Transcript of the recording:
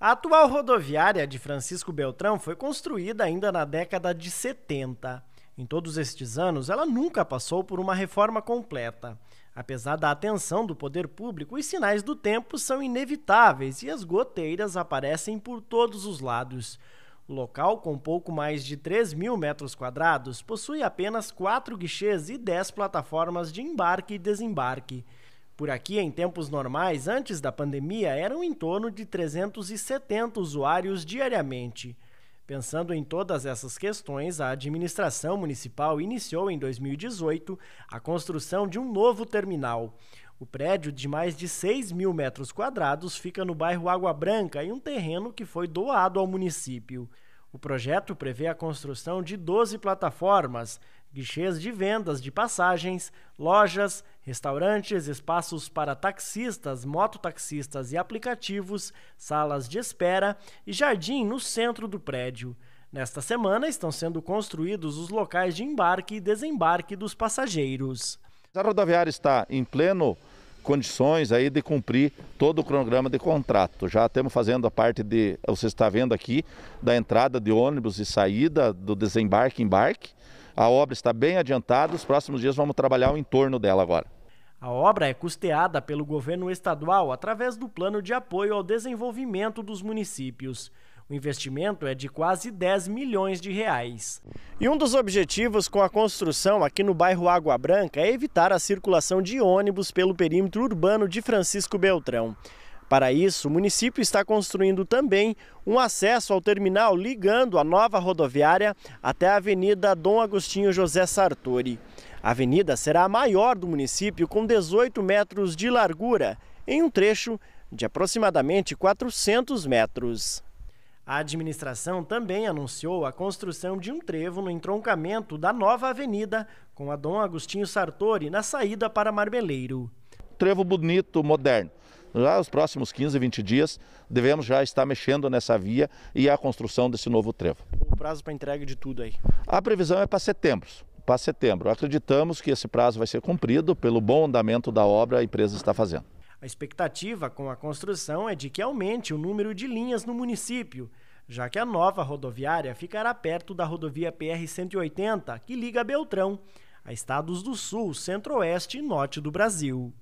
A atual rodoviária de Francisco Beltrão foi construída ainda na década de 70. Em todos estes anos, ela nunca passou por uma reforma completa. Apesar da atenção do poder público, os sinais do tempo são inevitáveis e as goteiras aparecem por todos os lados. O local, com pouco mais de 3 mil metros quadrados, possui apenas quatro guichês e 10 plataformas de embarque e desembarque. Por aqui, em tempos normais, antes da pandemia, eram em torno de 370 usuários diariamente. Pensando em todas essas questões, a administração municipal iniciou em 2018 a construção de um novo terminal. O prédio, de mais de 6 mil metros quadrados, fica no bairro Água Branca, em um terreno que foi doado ao município. O projeto prevê a construção de 12 plataformas, guichês de vendas de passagens, lojas, Restaurantes, espaços para taxistas, mototaxistas e aplicativos, salas de espera e jardim no centro do prédio. Nesta semana estão sendo construídos os locais de embarque e desembarque dos passageiros. A rodoviária está em pleno condições aí de cumprir todo o cronograma de contrato. Já estamos fazendo a parte de, você está vendo aqui, da entrada de ônibus e saída, do desembarque e embarque. A obra está bem adiantada, os próximos dias vamos trabalhar o entorno dela agora. A obra é custeada pelo governo estadual através do Plano de Apoio ao Desenvolvimento dos Municípios. O investimento é de quase 10 milhões de reais. E um dos objetivos com a construção aqui no bairro Água Branca é evitar a circulação de ônibus pelo perímetro urbano de Francisco Beltrão. Para isso, o município está construindo também um acesso ao terminal ligando a nova rodoviária até a Avenida Dom Agostinho José Sartori. A avenida será a maior do município, com 18 metros de largura, em um trecho de aproximadamente 400 metros. A administração também anunciou a construção de um trevo no entroncamento da nova avenida com a Dom Agostinho Sartori na saída para Marmeleiro trevo bonito, moderno. Já os próximos 15, 20 dias, devemos já estar mexendo nessa via e a construção desse novo trevo. O prazo para entrega de tudo aí? A previsão é para setembro para setembro. Acreditamos que esse prazo vai ser cumprido pelo bom andamento da obra a empresa está fazendo. A expectativa com a construção é de que aumente o número de linhas no município, já que a nova rodoviária ficará perto da rodovia PR-180, que liga Beltrão a estados do Sul, Centro-Oeste e Norte do Brasil.